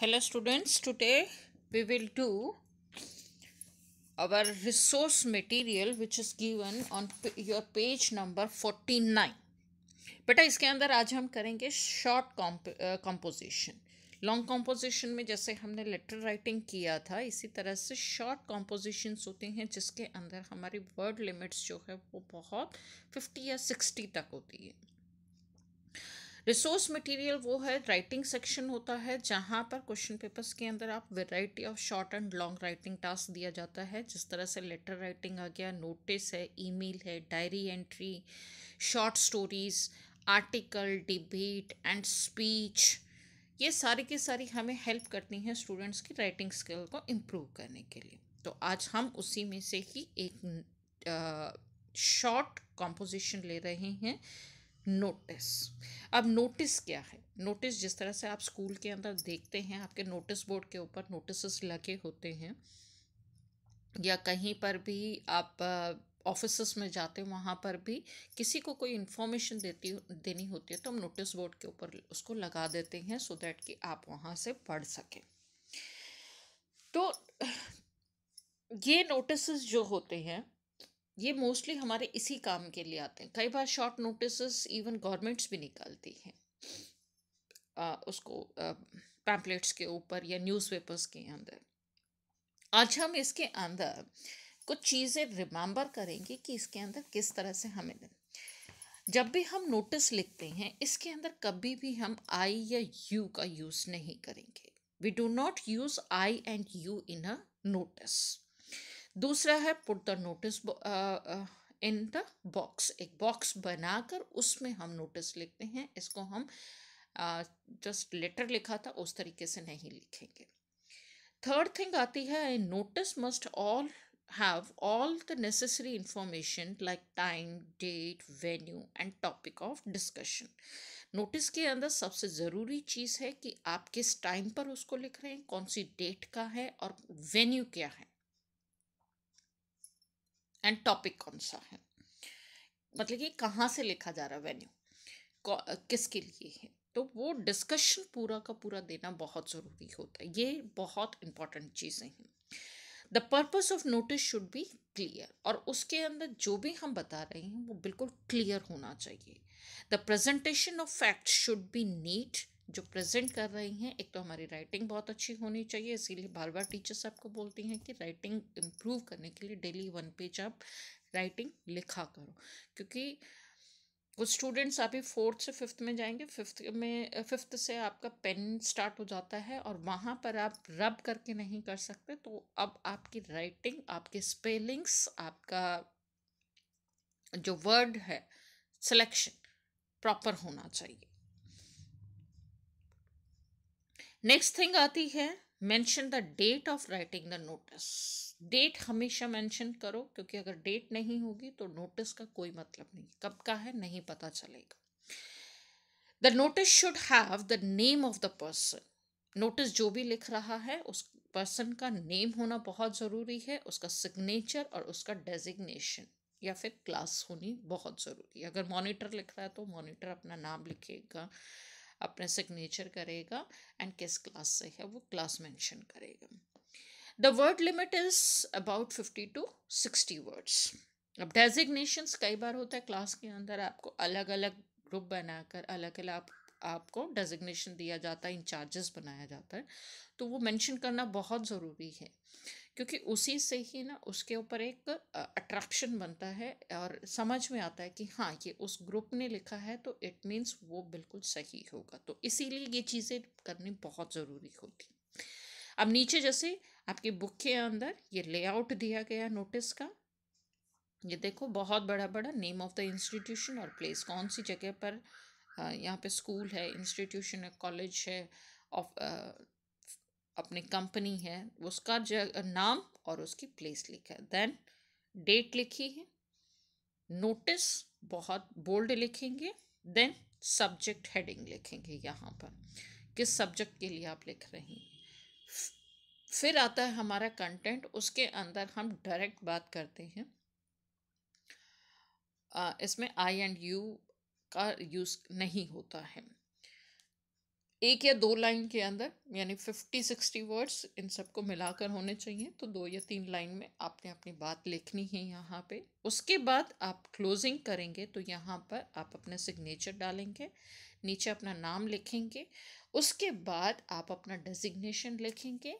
hello students today we will do our resource material which is given on your page number 49 बेटा इसके अंदर आज हम करेंगे शॉर्ट कंपोजिशन लॉन्ग कंपोजिशन में जैसे हमने लेटर राइटिंग किया था इसी तरह से शॉर्ट कंपोजिशंस होते हैं जिसके अंदर हमारी वर्ड लिमिट्स जो है वो बहुत फिफ्टी या सिक्सटी तक होती है रिसोर्स मटेरियल वो है राइटिंग सेक्शन होता है जहाँ पर क्वेश्चन पेपर्स के अंदर आप variety of short and long writing task दिया जाता है जिस तरह से लेटर राइटिंग आ गया नोटिस है ईमेल है diary entry short stories article debate and speech ये सारी की सारी हमें हेल्प करती हैं स्टूडेंट्स की राइटिंग स्किल को इम्प्रूव करने के लिए तो आज हम उसी में से ही एक शॉर्ट कॉम्पोजिशन ले रहे हैं नोटिस अब नोटिस क्या है नोटिस जिस तरह से आप स्कूल के अंदर देखते हैं आपके नोटिस बोर्ड के ऊपर नोटिस लगे होते हैं या कहीं पर भी आप ऑफिस में जाते हैं वहाँ पर भी किसी को कोई इन्फॉर्मेशन देती देनी होती है तो हम नोटिस बोर्ड के ऊपर उसको लगा देते हैं सो दैट कि आप वहाँ से पढ़ सकें तो ये नोटिस जो होते हैं ये मोस्टली हमारे इसी काम के लिए आते हैं कई बार शॉर्ट नोटिस इवन गवर्नमेंट्स भी निकालती हैं उसको पैम्पलेट्स के ऊपर या न्यूज़पेपर्स के अंदर आज हम इसके अंदर कुछ चीज़ें रिमेंबर करेंगे कि इसके अंदर किस तरह से हमें दें जब भी हम नोटिस लिखते हैं इसके अंदर कभी भी हम आई या यू का यूज़ नहीं करेंगे we do not use I and you in a notice दूसरा है put the notice in the box एक बॉक्स बनाकर उसमें हम नोटिस लिखते हैं इसको हम जस्ट uh, लेटर लिखा था उस तरीके से नहीं लिखेंगे थर्ड थिंग आती है notice must all have all the necessary information like time date venue and topic of discussion notice के अंदर सबसे ज़रूरी चीज़ है कि आप किस टाइम पर उसको लिख रहे हैं कौन सी डेट का है और वेन्यू क्या है एंड टॉपिक कौन सा है मतलब कि कहाँ से लिखा जा रहा है वेन्यू किसके लिए है तो वो डिस्कशन पूरा का पूरा देना बहुत ज़रूरी होता है ये बहुत इम्पॉर्टेंट चीज़ें हैं the purpose of notice should be clear और उसके अंदर जो भी हम बता रहे हैं वो बिल्कुल क्लियर होना चाहिए the presentation of fact should be neat जो प्रेजेंट कर रही हैं एक तो हमारी राइटिंग बहुत अच्छी होनी चाहिए इसीलिए बार बार टीचर्स आपको बोलती हैं कि राइटिंग इम्प्रूव करने के लिए डेली वन पेज आप राइटिंग लिखा करो क्योंकि कुछ स्टूडेंट्स अभी फोर्थ से फिफ्थ में जाएंगे फिफ्थ में फिफ्थ से आपका पेन स्टार्ट हो जाता है और वहाँ पर आप रब करके नहीं कर सकते तो अब आपकी राइटिंग आपके स्पेलिंग्स आपका जो वर्ड है सिलेक्शन प्रॉपर होना चाहिए नेक्स्ट थिंग आती है mention the date of writing the notice date हमेशा मेंशन करो क्योंकि अगर डेट नहीं होगी तो नोटिस का कोई मतलब नहीं कब का है नहीं पता चलेगा the notice should have the name of the person notice जो भी लिख रहा है उस पर्सन का नेम होना बहुत ज़रूरी है उसका सिग्नेचर और उसका डेजिग्नेशन या फिर क्लास होनी बहुत ज़रूरी है अगर मॉनिटर लिख रहा है तो मॉनिटर अपना नाम लिखेगा अपना सिग्नेचर करेगा एंड किस क्लास से है वो क्लास मेंशन करेगा the word limit is about fifty to sixty words अब डेजिग्नेशंस कई बार होता है क्लास के अंदर आपको अलग अलग ग्रुप बनाकर अलग अलग आपको डेजिग्नेशन दिया जाता है इंचार्जेस बनाया जाता है तो वो मेंशन करना बहुत ज़रूरी है क्योंकि उसी से ही ना उसके ऊपर एक अट्रैक्शन बनता है और समझ में आता है कि हाँ ये उस ग्रुप ने लिखा है तो इट मीन्स वो बिल्कुल सही होगा तो इसीलिए ये चीज़ें करनी बहुत ज़रूरी होती अब नीचे जैसे आपकी बुक के अंदर ये लेआउट दिया गया नोटिस का ये देखो बहुत बड़ा बड़ा नेम ऑफ द इंस्टीट्यूशन और प्लेस कौन सी जगह पर यहाँ पे स्कूल है इंस्टीट्यूशन है कॉलेज है ऑफ अपनी कंपनी है उसका नाम और उसकी प्लेस लिखा है देन डेट लिखी है नोटिस बहुत बोल्ड लिखेंगे देन सब्जेक्ट हेडिंग लिखेंगे यहाँ पर किस सब्जेक्ट के लिए आप लिख रहे हैं फिर आता है हमारा कंटेंट उसके अंदर हम डायरेक्ट बात करते हैं इसमें आई एंड यू का यूज़ नहीं होता है एक या दो लाइन के अंदर यानी फिफ्टी सिक्सटी वर्ड्स इन सबको मिलाकर होने चाहिए तो दो या तीन लाइन में आपने अपनी बात लिखनी है यहाँ पे उसके बाद आप क्लोजिंग करेंगे तो यहाँ पर आप अपना सिग्नेचर डालेंगे नीचे अपना नाम लिखेंगे उसके बाद आप अपना डेजिग्नेशन लिखेंगे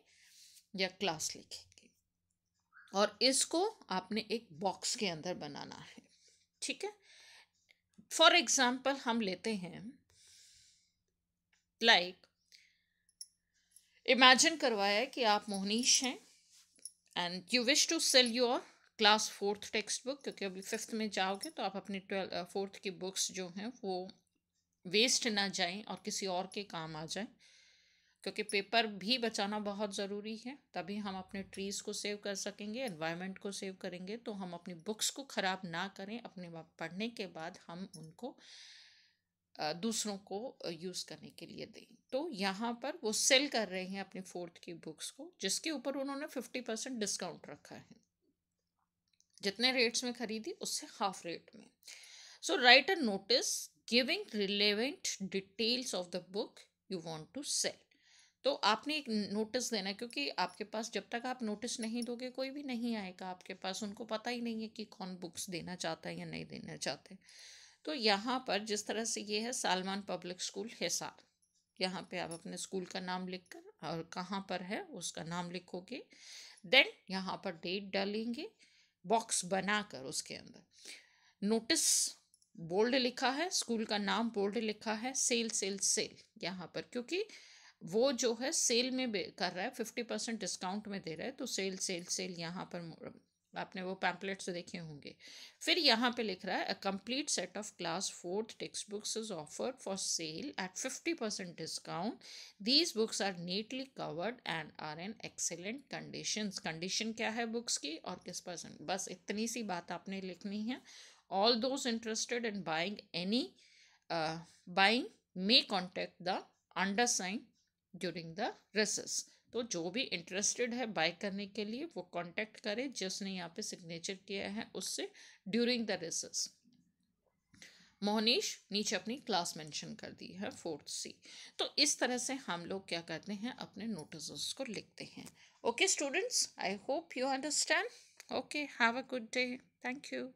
या क्लास लिखेंगे और इसको आपने एक बॉक्स के अंदर बनाना है ठीक है फॉर एग्जाम्पल हम लेते हैं लाइक like, इमेजिन करवाया कि आप मोहनीश हैं and you wish to sell your class fourth text book क्योंकि अभी फिफ्थ में जाओगे तो आप अपनी ट्वेल्थ फोर्थ की बुक्स जो हैं वो वेस्ट ना जाएं और किसी और के काम आ जाएं क्योंकि पेपर भी बचाना बहुत ज़रूरी है तभी हम अपने ट्रीज़ को सेव कर सकेंगे एनवायरनमेंट को सेव करेंगे तो हम अपनी बुक्स को ख़राब ना करें अपने पढ़ने के बाद हम उनको दूसरों को यूज़ करने के लिए दें तो यहाँ पर वो सेल कर रहे हैं अपनी फोर्थ की बुक्स को जिसके ऊपर उन्होंने फिफ्टी परसेंट डिस्काउंट रखा है जितने रेट्स में खरीदी उससे हाफ रेट में so write a notice giving relevant details of the book you want to sell तो आपने एक नोटिस देना क्योंकि आपके पास जब तक आप नोटिस नहीं दोगे कोई भी नहीं आएगा आपके पास उनको पता ही नहीं है कि कौन बुक्स देना चाहता है या नहीं देना चाहते तो यहाँ पर जिस तरह से ये है सालमान पब्लिक स्कूल हिसार यहाँ पे आप अपने स्कूल का नाम लिख कर और कहाँ पर है उसका नाम लिखोगे देन यहाँ पर डेट डालेंगे बॉक्स बना कर उसके अंदर नोटिस बोल्ड लिखा है स्कूल का नाम बोल्ड लिखा है सेल सेल सेल यहाँ पर क्योंकि वो जो है सेल में कर रहा है फिफ्टी परसेंट डिस्काउंट में दे रहा है तो सेल सेल सेल यहाँ पर आपने वो पैम्पलेट्स देखे होंगे फिर यहाँ पे लिख रहा है a complete set of class fourth text books is offered for sale at fifty percent discount these books are neatly covered and are in excellent condition condition क्या है बुक्स की और किस परसेंट बस इतनी सी बात आपने लिखनी है all those interested in buying any buying may contact the undersign during the recess तो जो भी इंटरेस्टेड है बाय करने के लिए वो कांटेक्ट करे जिसने यहाँ पे सिग्नेचर किया है उससे ड्यूरिंग द रेसेस मोहनीश नीचे अपनी क्लास मेंशन कर दी है फोर्थ सी तो इस तरह से हम लोग क्या करते हैं अपने नोटिस को लिखते हैं okay students I hope you understand okay have a good day thank you